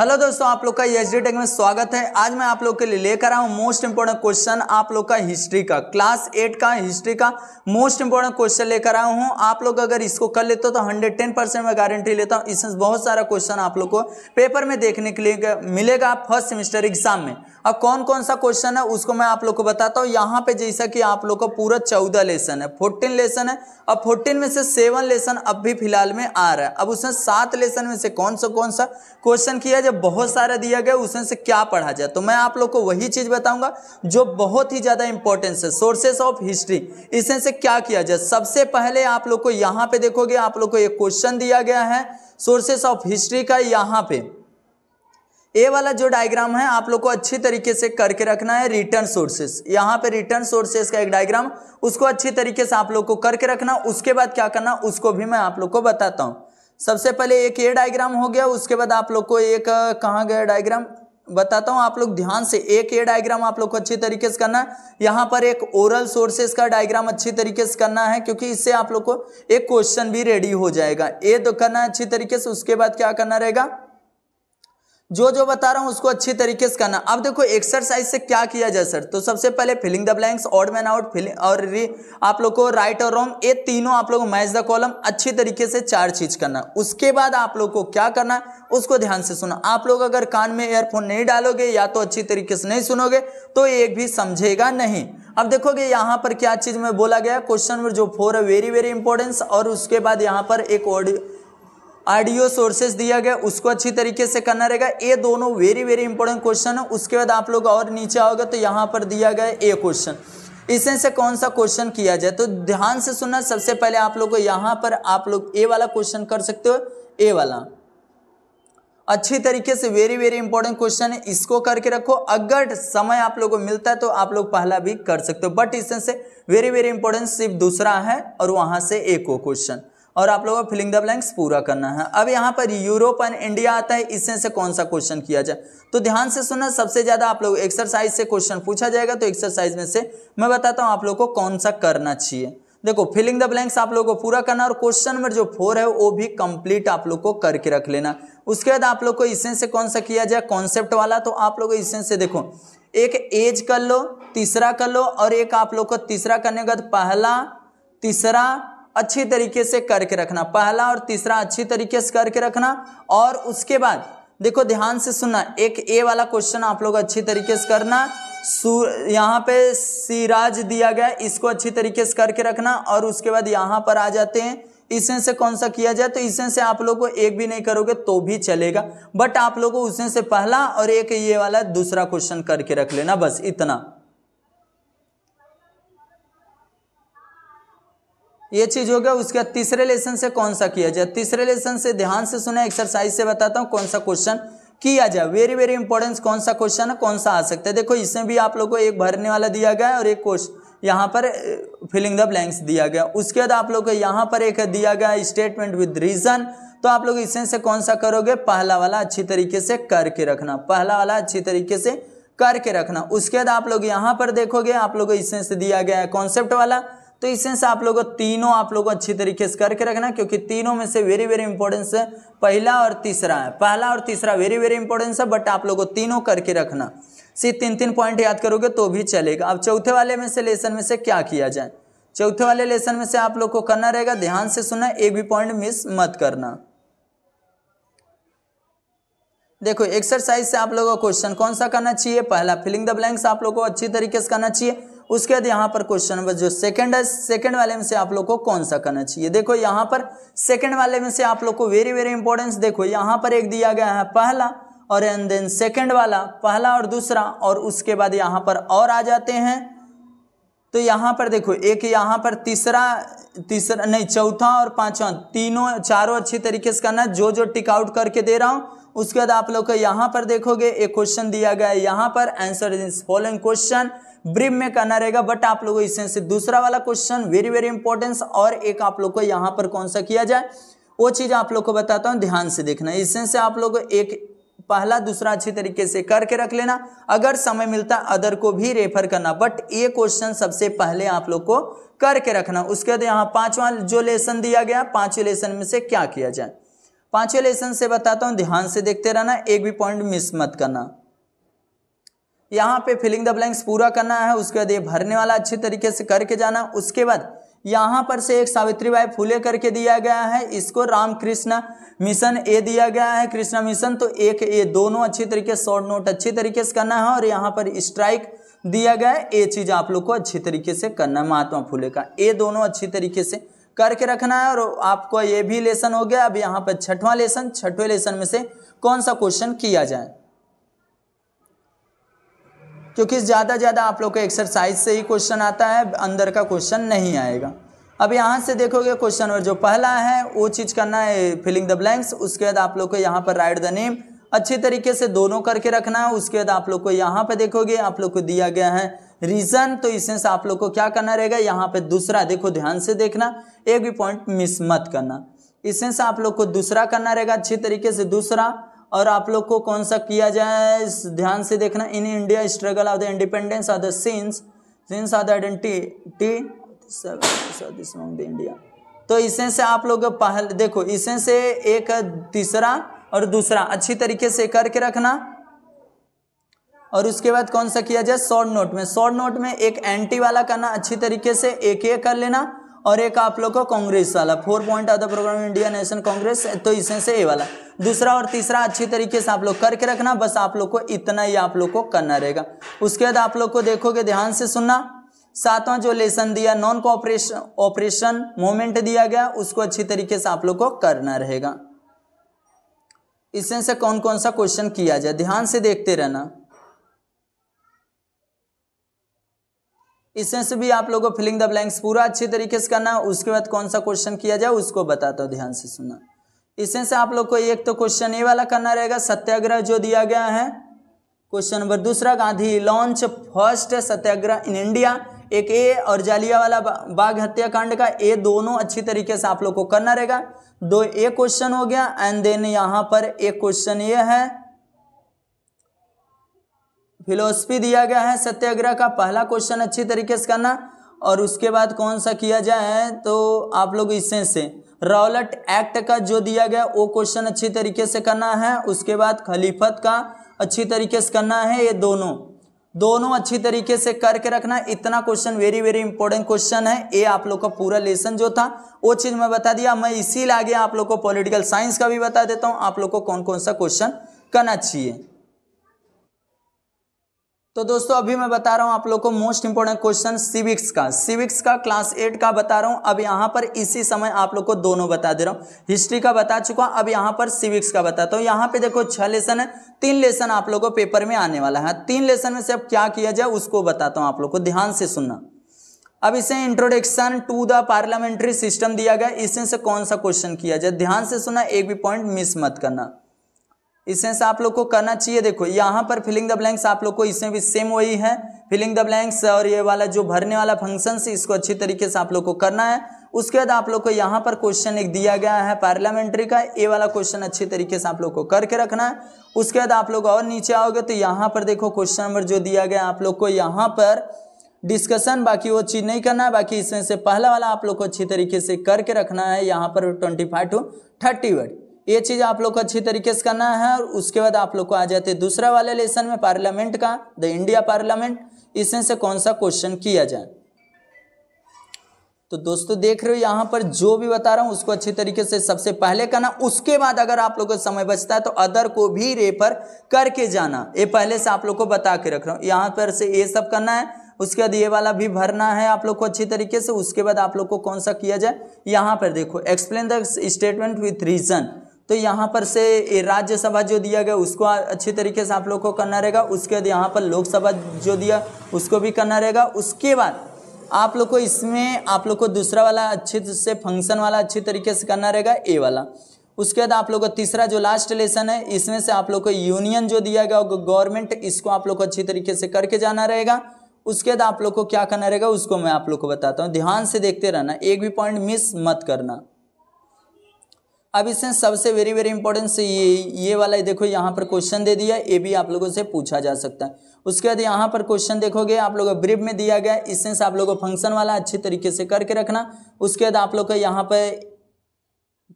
hello दोस्तों आप लोग का एच डी टेक में स्वागत है आज मैं आप लोग के लिए लेकर आऊँ मोस्ट इंपोर्टेंट क्वेश्चन आप लोग का हिस्ट्री का क्लास एट का हिस्ट्री का मोस्ट इंपोर्टेंट क्वेश्चन लेकर आया हूँ आप लोग अगर इसको कर लेते हो तो हंड्रेड टेन परसेंट मैं गारंटी लेता हूँ इसमें बहुत सारा क्वेश्चन आप लोग को पेपर में देखने के लिए मिलेगा फर्स्ट सेमेस्टर एग्जाम में अब कौन कौन सा क्वेश्चन है उसको मैं आप लोग को बताता हूँ यहाँ पे जैसा कि आप लोग का पूरा चौदह लेसन है फोर्टीन लेसन है अब फोर्टीन में से सेवन लेसन अब भी फिलहाल में आ रहा है अब उसमें सात लेसन में से कौन सा कौन सा क्वेश्चन किया गया जब बहुत सारा दिया गया उसमें से क्या पढ़ा जाए तो मैं आप लोग को वही चीज़ बताऊंगा जो बहुत ही ज़्यादा इंपॉर्टेंस है सोर्सेस ऑफ हिस्ट्री इसमें से क्या किया जाए सबसे पहले आप लोग को यहाँ पे देखोगे आप लोग को एक क्वेश्चन दिया गया है सोर्सेस ऑफ हिस्ट्री का यहाँ पे ए वाला जो डायग्राम है आप लोग को अच्छी तरीके से करके रखना है रिटर्न सोर्सेस यहाँ पे रिटर्न सोर्सेस का एक डायग्राम उसको अच्छी तरीके से आप लोग को करके रखना उसके बाद क्या करना उसको भी मैं आप लोग को बताता हूँ सबसे पहले एक ये डायग्राम हो गया उसके बाद आप लोग को एक कहाँ गया डायग्राम बताता हूँ आप लोग ध्यान से एक ये डायग्राम आप लोग को अच्छी तरीके से करना है यहाँ पर एक ओरल सोर्सेस का डायग्राम अच्छी तरीके से करना है क्योंकि इससे आप लोग को एक क्वेश्चन भी रेडी हो जाएगा ये तो करना है अच्छी तरीके से उसके बाद क्या करना रहेगा जो जो बता रहा हूँ उसको अच्छी तरीके से करना अब देखो एक्सरसाइज से क्या किया जाए सर तो सबसे पहले filling the blanks odd man out filling और री आप लोग को राइट और रॉन्ग ये तीनों आप लोग मैच द कॉलम अच्छी तरीके से चार चीज करना उसके बाद आप लोग को क्या करना है उसको ध्यान से सुना आप लोग अगर कान में एयरफोन नहीं डालोगे या तो अच्छी तरीके से नहीं सुनोगे तो एक भी समझेगा नहीं अब देखोगे यहाँ पर क्या चीज में बोला गया क्वेश्चन नंबर जो फोर है वेरी वेरी इंपॉर्टेंस और उसके बाद यहाँ पर एक ऑडियो ऑडियो सोर्सेस दिया गया उसको अच्छी तरीके से करना रहेगा ये दोनों वेरी वेरी इंपॉर्टेंट क्वेश्चन है उसके बाद आप लोग और नीचे आओगे तो यहाँ पर दिया गया ए क्वेश्चन इसमें से कौन सा क्वेश्चन किया जाए तो ध्यान से सुनना सबसे पहले आप लोग यहाँ पर आप लोग ए वाला क्वेश्चन कर सकते हो ए वाला अच्छी तरीके से वेरी वेरी इंपॉर्टेंट क्वेश्चन है इसको करके रखो अगर समय आप लोग को मिलता है तो आप लोग पहला भी कर सकते हो बट इसमें से वेरी वेरी इंपॉर्टेंट सिर्फ दूसरा है और वहां से एक हो क्वेश्चन और आप लोगों को फिलिंग द ब्लैंक्स पूरा करना है अब यहाँ पर यूरोप एंड इंडिया आता है इसमें से कौन सा क्वेश्चन किया जाए तो ध्यान से सुनना सबसे ज़्यादा आप लोग एक्सरसाइज से क्वेश्चन पूछा जाएगा तो एक्सरसाइज में से मैं बताता हूँ आप लोग को कौन सा करना चाहिए देखो फिलिंग द ब्लैंक्स आप लोग को पूरा करना और क्वेश्चन नंबर जो फोर है वो भी कंप्लीट आप लोग को करके रख लेना उसके बाद आप लोग को इसमें से कौन सा किया जाए कॉन्सेप्ट वाला तो आप लोग इसमें से देखो एक एज कर लो तीसरा कर लो और एक आप लोग को तीसरा करने के बाद पहला तीसरा अच्छी तरीके से करके रखना पहला और तीसरा अच्छी तरीके से करके रखना और उसके बाद देखो ध्यान से सुनना एक ए वाला क्वेश्चन आप लोग अच्छी तरीके से करना यहाँ पे सिराज दिया गया इसको अच्छी तरीके से करके रखना और उसके बाद यहाँ पर आ जाते हैं इसमें से कौन सा किया जाए तो इसमें से आप लोग को एक भी नहीं करोगे तो भी चलेगा बट आप लोग को उसमें से पहला और एक ये वाला दूसरा क्वेश्चन करके रख लेना बस इतना ये चीज़ हो गया उसके बाद तीसरे लेसन से कौन सा किया जाए तीसरे लेसन से ध्यान से सुना एक्सरसाइज से बताता हूँ कौन सा क्वेश्चन किया जाए वेरी वेरी इंपॉर्टेंस कौन सा क्वेश्चन है कौन सा आ सकता है देखो इसमें भी आप लोग को एक भरने वाला दिया गया है और एक क्वेश्चन यहाँ पर फिलिंग द ब्लैंक्स दिया गया उसके बाद आप लोग को यहाँ पर एक दिया गया स्टेटमेंट विद रीजन तो आप लोग इसमें से कौन सा करोगे पहला वाला अच्छी तरीके से करके रखना पहला वाला अच्छी तरीके से करके रखना उसके बाद आप लोग यहाँ पर देखोगे आप लोग को इसमें से दिया गया है कॉन्सेप्ट वाला तो इस सेंस आप लोगों तीनों आप लोगों अच्छी तरीके से करके रखना क्योंकि तीनों में से वेरी वेरी इंपॉर्टेंस है पहला और तीसरा है पहला और तीसरा वेरी वेरी इंपॉर्टेंस है बट आप लोगों तीनों करके रखना सिर्फ तीन तीन पॉइंट याद करोगे तो भी चलेगा अब चौथे वाले में से लेसन में से क्या किया जाए चौथे वाले लेसन में से आप लोग को करना रहेगा ध्यान से सुनना एक भी पॉइंट मिस मत करना देखो एक्सरसाइज से आप लोगों को क्वेश्चन कौन सा करना चाहिए पहला फिलिंग द ब्लैंक्स आप लोगों को अच्छी तरीके से करना चाहिए उसके बाद यहाँ पर क्वेश्चन नंबर जो सेकंड है सेकंड वाले में से आप लोग को कौन सा करना चाहिए देखो यहाँ पर सेकंड वाले में से आप लोग को वेरी वेरी इंपॉर्टेंस देखो यहाँ पर एक दिया गया है पहला और एंड देन सेकंड वाला पहला और दूसरा और उसके बाद यहाँ पर और आ जाते हैं तो यहाँ पर देखो एक यहाँ पर तीसरा तीसरा नहीं चौथा और पांचवा तीनों चारों अच्छी तरीके से करना जो जो टिक आउट करके दे रहा हूँ उसके बाद आप लोग को यहाँ पर देखोगे एक क्वेश्चन दिया गया है यहाँ पर answer is following question brief में करना रहेगा बट आप लोगों इस से दूसरा वाला क्वेश्चन वेरी वेरी इंपॉर्टेंस और एक आप लोग को यहां पर कौन सा किया जाए वो चीज़ आप लोग को बताता हूं ध्यान से देखना इस से आप लोग एक पहला दूसरा अच्छी तरीके से करके रख लेना अगर समय मिलता अदर को भी रेफर करना बट ये क्वेश्चन सबसे पहले आप लोग को करके रखना उसके बाद यहाँ पांचवा जो लेसन दिया गया पांचवें लेसन में से क्या किया जाए पांचवें लेसन से बताता हूं ध्यान से देखते रहना एक भी पॉइंट मिस मत करना यहाँ पे फिलिंग द ब्लैंक्स पूरा करना है उसके बाद ये भरने वाला अच्छे तरीके से करके जाना उसके बाद यहाँ पर से एक सावित्री बाई फूले करके दिया गया है इसको रामकृष्ण मिशन ए दिया गया है कृष्णा मिशन तो एक ए दोनों अच्छी तरीके से शॉर्ट नोट अच्छी तरीके से करना है और यहाँ पर स्ट्राइक दिया गया है ये चीज़ आप लोग को अच्छी तरीके से करना है महात्मा फूले का ये दोनों अच्छी तरीके से करके रखना है और आपको ये भी लेसन हो गया अब यहाँ पर छठवां लेसन छठवें लेसन में से कौन सा क्वेश्चन किया जाए क्योंकि ज़्यादा ज़्यादा आप लोग को एक्सरसाइज से ही क्वेश्चन आता है अंदर का क्वेश्चन नहीं आएगा अब यहाँ से देखोगे क्वेश्चन और जो पहला है वो चीज़ करना है फिलिंग द ब्लैंक्स उसके बाद आप लोग को यहाँ पर राइट द नेम अच्छे तरीके से दोनों करके रखना है उसके बाद आप लोग को यहाँ पर देखोगे आप लोग को दिया गया है रीज़न तो इसमें से आप लोग को क्या करना रहेगा यहाँ पे दूसरा देखो ध्यान से देखना एक भी पॉइंट मिस मत करना इसमें से आप लोग को दूसरा करना रहेगा अच्छे तरीके से दूसरा और आप लोग को कौन सा किया जाए ध्यान से देखना in India struggle of the independence of the since of the identity India तो इसे से आप लोग पहले देखो इसे से एक तीसरा और दूसरा अच्छी तरीके से करके रखना और उसके बाद कौन सा किया जाए शॉर्ट नोट में शॉर्ट नोट में एक एंटी वाला करना अच्छी तरीके से एक एक कर लेना और एक आप लोग का कांग्रेस वाला four point of the programme India national Congress तो इसमें से ये वाला दूसरा और तीसरा अच्छी तरीके से आप लोग करके रखना बस आप लोग को इतना ही आप लोग को करना रहेगा उसके बाद आप लोग को देखोगे ध्यान से सुनना सातवां जो लेसन दिया नॉन कोऑपरेशन ऑपरेशन मोमेंट दिया गया उसको अच्छी तरीके से आप लोग को करना रहेगा इसमें से कौन कौन सा क्वेश्चन किया जाए ध्यान से देखते रहना इसमें से भी आप लोगों को फिलिंग द ब्लैंक्स पूरा अच्छी तरीके से करना है उसके बाद कौन सा क्वेश्चन किया जाए उसको बताता हूँ ध्यान से सुनना इसमें से आप लोग को एक तो क्वेश्चन ये वाला करना रहेगा सत्याग्रह जो दिया गया है क्वेश्चन नंबर दूसरा Gandhi launch first satyagraha in India एक ए और जालिया वाला बाघ हत्याकांड का ए दोनों अच्छी तरीके से आप लोग को करना रहेगा दो ए क्वेश्चन हो गया एंड देन यहाँ पर एक क्वेश्चन ये है फिलोसफी दिया गया है सत्याग्रह का पहला क्वेश्चन अच्छी तरीके से करना और उसके बाद कौन सा किया जाए तो आप लोग इससे से रॉलट एक्ट का जो दिया गया वो क्वेश्चन अच्छी तरीके से करना है उसके बाद खलीफत का अच्छी तरीके से करना है ये दोनों दोनों अच्छी तरीके से करके रखना इतना question very very important question है ये आप लोग का पूरा लेसन जो था वो चीज़ मैं बता दिया मैं इसी लागे आप लोग को पॉलिटिकल साइंस का भी बता देता हूँ आप लोग को कौन कौन सा क्वेश्चन करना चाहिए तो दोस्तों अभी मैं बता रहा हूं आप लोग को मोस्ट इंपोर्टेंट क्वेश्चन सिविक्स का सिविक्स का क्लास एट का बता रहा हूं अब यहां पर इसी समय आप लोग को दोनों बता दे रहा हूं हिस्ट्री का बता चुका हूं अब यहां पर सिविक्स का बताता तो हूं यहां पे देखो छह लेसन है तीन लेसन आप लोग को पेपर में आने वाला है तीन लेसन में से अब क्या किया जाए उसको बताता हूँ आप लोग को ध्यान से सुनना अब इसे introduction to the parliamentary system दिया गया इसमें से कौन सा क्वेश्चन किया जाए ध्यान से सुना एक भी पॉइंट मिस मत करना इसमें से आप लोग को करना चाहिए देखो यहाँ पर फिलिंग द ब्लैंक्स आप लोग को इसमें भी सेम वही है फिलिंग द ब्लैंक्स और ये वाला जो भरने वाला फंक्शन है इसको अच्छी तरीके से आप लोग को करना है उसके बाद आप लोग को यहाँ पर क्वेश्चन एक दिया गया है पार्लियामेंट्री का ये वाला क्वेश्चन अच्छी तरीके से आप लोग को करके रखना है उसके बाद आप लोग और नीचे आओगे तो यहाँ पर देखो क्वेश्चन नंबर जो दिया गया आप लोग को यहाँ पर डिस्कशन बाकी वो चीज़ नहीं करना है बाकी इसमें से पहला वाला आप लोग को अच्छी तरीके से करके रखना है यहाँ पर twenty five to thirty word ये चीज़ आप लोग को अच्छी तरीके से करना है और उसके बाद आप लोग को आ जाते दूसरा वाले लेसन में पार्लियामेंट का द इंडिया पार्लियामेंट इसमें से कौन सा क्वेश्चन किया जाए तो दोस्तों देख रहे हो यहाँ पर जो भी बता रहा हूँ उसको अच्छे तरीके से सबसे पहले करना उसके बाद अगर आप लोग को समय बचता है तो अदर को भी रेफर करके जाना ये पहले से आप लोग को बता के रख रहा हूँ यहाँ पर से ये सब करना है उसके बाद ये वाला भी भरना है आप लोग को अच्छी तरीके से उसके बाद आप लोग को कौन सा किया जाए यहाँ पर देखो explain the statement with reason तो यहाँ पर से राज्यसभा जो दिया गया उसको अच्छी तरीके से आप लोग को करना रहेगा उसके बाद यहाँ पर लोकसभा जो दिया उसको भी करना रहेगा उसके बाद आप लोग को इसमें आप लोग को दूसरा वाला अच्छे से फंक्शन वाला अच्छे तरीके से करना रहेगा ए वाला उसके बाद आप लोग को तीसरा जो लास्ट लेसन है इसमें से आप लोग को यूनियन जो दिया गया गवर्नमेंट इसको आप लोग को अच्छी तरीके से करके जाना रहेगा उसके बाद आप लोग को क्या करना रहेगा उसको मैं आप लोग को बताता हूँ ध्यान से देखते रहना एक भी पॉइंट मिस मत करना अब इसमें सबसे वेरी वेरी इंपॉर्टेंट ये ये वाला है देखो यहाँ पर क्वेश्चन दे दिया ये भी आप लोगों से पूछा जा सकता है उसके बाद यहाँ पर क्वेश्चन देखोगे आप लोगों को ब्रीफ में दिया गया इस सेंस आप लोगों को फंक्शन वाला अच्छे तरीके से करके रखना उसके बाद आप लोग का यहाँ पर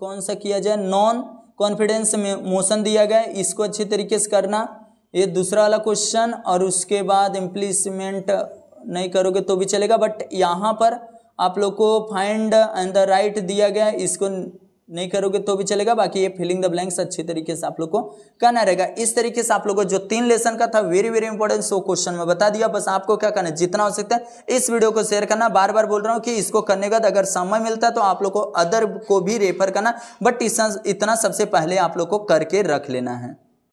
कौन सा किया जाए नॉन कॉन्फिडेंस में मोशन दिया गया इसको अच्छे तरीके से करना ये दूसरा वाला क्वेश्चन और उसके बाद इम्प्लीसमेंट नहीं करोगे तो भी चलेगा बट यहाँ पर आप लोग को फाइंड एंड द राइट दिया गया इसको नहीं करोगे तो भी चलेगा बाकी ये फिलिंग द ब्लैंक्स अच्छी तरीके से आप लोग को करना रहेगा इस तरीके से आप लोगों को जो तीन लेसन का था very very important so question में बता दिया बस आपको क्या करना जितना हो सकता है इस वीडियो को शेयर करना बार बार बोल रहा हूँ कि इसको करने के बाद अगर समय मिलता है तो आप लोग को अदर को भी रेफर करना बट इतना सबसे पहले आप लोग को करके रख लेना है